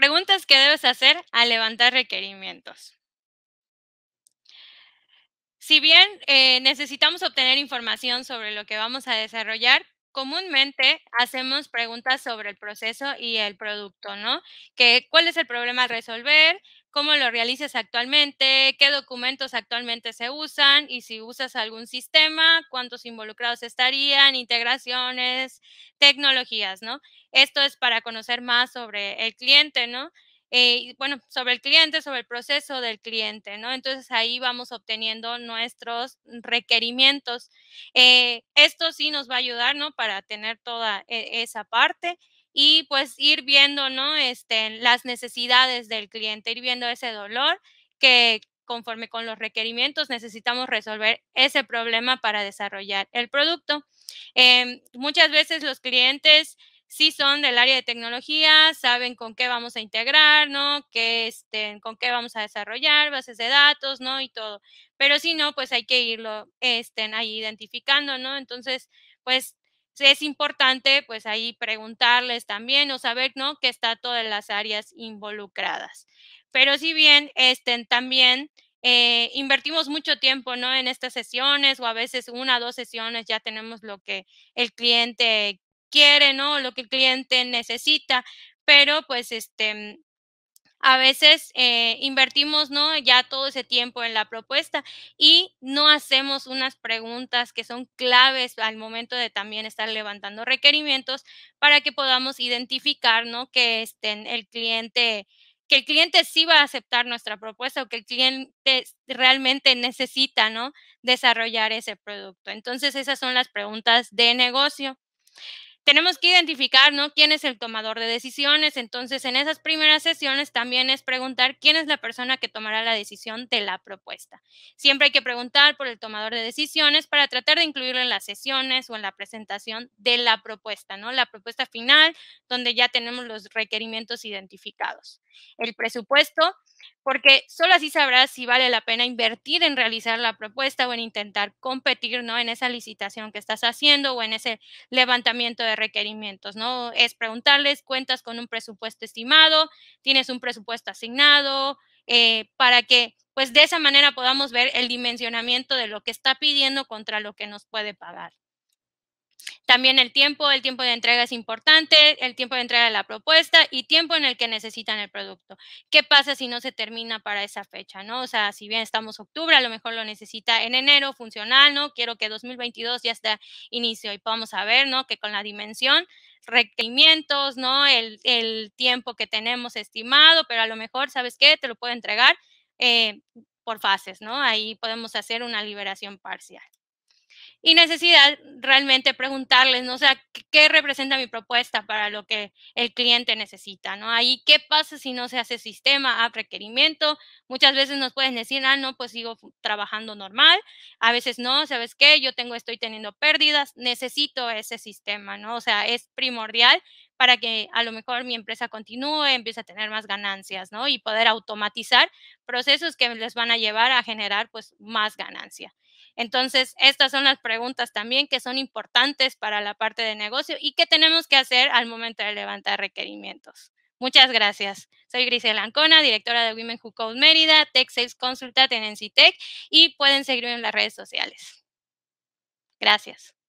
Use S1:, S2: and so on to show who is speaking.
S1: Preguntas que debes hacer al levantar requerimientos. Si bien eh, necesitamos obtener información sobre lo que vamos a desarrollar, comúnmente hacemos preguntas sobre el proceso y el producto, ¿no? Que, ¿Cuál es el problema a resolver? cómo lo realizas actualmente, qué documentos actualmente se usan y si usas algún sistema, cuántos involucrados estarían, integraciones, tecnologías, ¿no? Esto es para conocer más sobre el cliente, ¿no? Eh, bueno, sobre el cliente, sobre el proceso del cliente, ¿no? Entonces ahí vamos obteniendo nuestros requerimientos. Eh, esto sí nos va a ayudar, ¿no? Para tener toda eh, esa parte y pues ir viendo, ¿no? Este, las necesidades del cliente, ir viendo ese dolor que conforme con los requerimientos necesitamos resolver ese problema para desarrollar el producto. Em, muchas veces los clientes sí son del área de tecnología, saben con qué vamos a integrar, ¿no? Que estén, con qué vamos a desarrollar, bases de datos, ¿no? Y todo. Pero si no, pues hay que irlo, estén ahí identificando, ¿no? Entonces, pues es importante pues ahí preguntarles también o saber, ¿no? Que está todas las áreas involucradas. Pero si bien estén también... Eh, invertimos mucho tiempo ¿no? en estas sesiones o a veces una o dos sesiones ya tenemos lo que el cliente quiere, ¿no? lo que el cliente necesita, pero pues este, a veces eh, invertimos ¿no? ya todo ese tiempo en la propuesta y no hacemos unas preguntas que son claves al momento de también estar levantando requerimientos para que podamos identificar ¿no? que este, el cliente que el cliente sí va a aceptar nuestra propuesta o que el cliente realmente necesita, ¿no? Desarrollar ese producto. Entonces, esas son las preguntas de negocio tenemos que identificar, ¿Quién es el tomador de decisiones? Entonces, en esas primeras sesiones también es preguntar quién es la persona que tomará la decisión de la propuesta. Siempre hay que preguntar por el tomador de decisiones para tratar de incluirlo en las sesiones o en la presentación de la propuesta, ¿no? La propuesta final, donde ya tenemos los requerimientos identificados. El presupuesto porque solo así sabrás si vale la pena invertir en realizar la propuesta o en intentar competir, ¿no? En esa licitación que estás haciendo o en ese levantamiento de requerimientos, ¿no? Es preguntarles, ¿cuentas con un presupuesto estimado? ¿Tienes un presupuesto asignado? Eh, para que, pues, de esa manera podamos ver el dimensionamiento de lo que está pidiendo contra lo que nos puede pagar. También el tiempo, el tiempo de entrega es importante, el tiempo de entrega de la propuesta y tiempo en el que necesitan el producto. ¿Qué pasa si no se termina para esa fecha, no? O sea, si bien estamos octubre, a lo mejor lo necesita en enero funcional, ¿no? Quiero que 2022 ya esté inicio y podamos a ver, ¿no? Que con la dimensión requerimientos, ¿no? El, tiempo que tenemos estimado, pero a lo mejor, ¿sabes qué? Te lo puedo entregar eh, por fases, ¿no? Ahí podemos hacer una liberación parcial y necesidad realmente preguntarles, ¿no? O sea, ¿qué representa mi propuesta para lo que el cliente necesita, ¿no? Ahí, ¿qué pasa si no se hace sistema a ah, requerimiento? Muchas veces nos pueden decir, ah, no, pues sigo trabajando normal. A veces no, ¿sabes qué? Yo tengo, estoy teniendo pérdidas, necesito ese sistema, ¿no? O sea, es primordial para que a lo mejor mi empresa continúe, empiece a tener más ganancias, ¿no? Y poder automatizar procesos que les van a llevar a generar, pues, más ganancia. Entonces, estas son las preguntas también que son importantes para la parte de negocio y que tenemos que hacer al momento de levantar requerimientos. Muchas gracias. Soy Grisela Ancona, directora de Women Who Code Mérida, Tech Sales Consultant en NCTech y pueden seguirme en las redes sociales. Gracias.